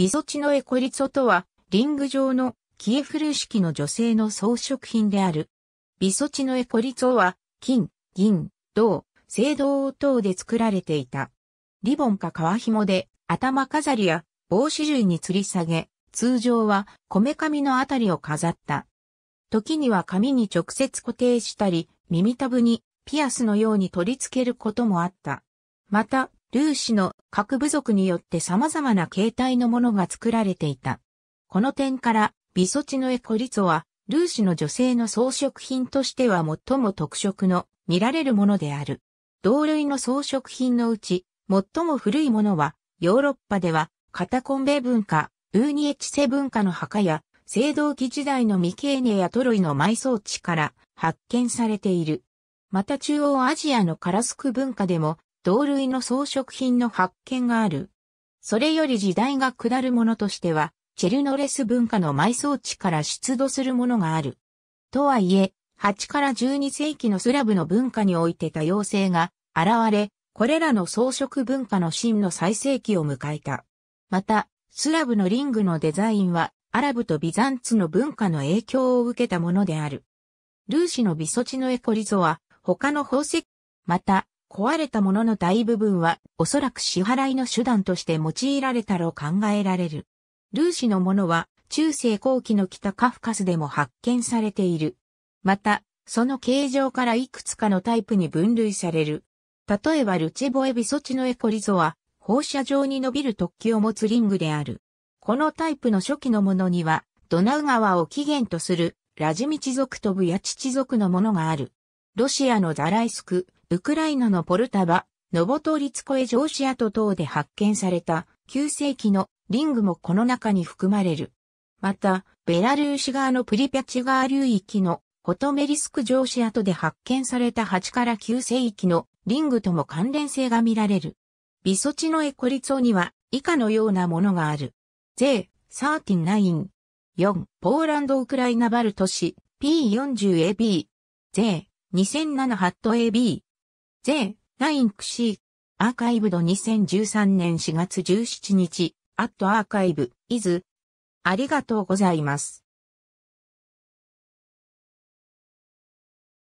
ビゾチノエコリツォとは、リング状のキエフル式の女性の装飾品である。ビソチノエコリツォは、金、銀、銅、青銅等で作られていた。リボンか革紐で、頭飾りや帽子類に吊り下げ、通常は、こめかみのあたりを飾った。時には髪に直接固定したり、耳たぶにピアスのように取り付けることもあった。また、ルーシの核部族によって様々な形態のものが作られていた。この点から、ビソチノエコリツォは、ルーシの女性の装飾品としては最も特色の見られるものである。同類の装飾品のうち、最も古いものは、ヨーロッパでは、カタコンベ文化、ウーニエチセ文化の墓や、青銅器時代のミケーネやトロイの埋葬地から発見されている。また中央アジアのカラスク文化でも同類の装飾品の発見がある。それより時代が下るものとしては、チェルノレス文化の埋葬地から出土するものがある。とはいえ、8から12世紀のスラブの文化において多様性が現れ、これらの装飾文化の真の最盛期を迎えた。また、スラブのリングのデザインは、アラブとビザンツの文化の影響を受けたものである。ルーシのビソチのエコリゾは、他の宝石、また、壊れたものの大部分はおそらく支払いの手段として用いられたと考えられる。ルーシのものは中世後期の北カフカスでも発見されている。また、その形状からいくつかのタイプに分類される。例えばルチェボエビソチのエコリゾは放射状に伸びる突起を持つリングである。このタイプの初期のものにはドナウ川を起源とするラジミチ族とブヤチチ族のものがある。ロシアのザライスク、ウクライナのポルタバ、ノボトリツコエジョーシアト等で発見された9世紀のリングもこの中に含まれる。また、ベラルーシ側のプリピャチー流域のホトメリスクジョーシアトで発見された8から9世紀のリングとも関連性が見られる。ビソチノエコリツオには以下のようなものがある。1 39、4、ポーランド・ウクライナ・バルト市、P40AB、j。2007ハット AB、J. ナインクシー。アーカイブド2013年4月17日、アットアーカイブ、イズ。ありがとうございます。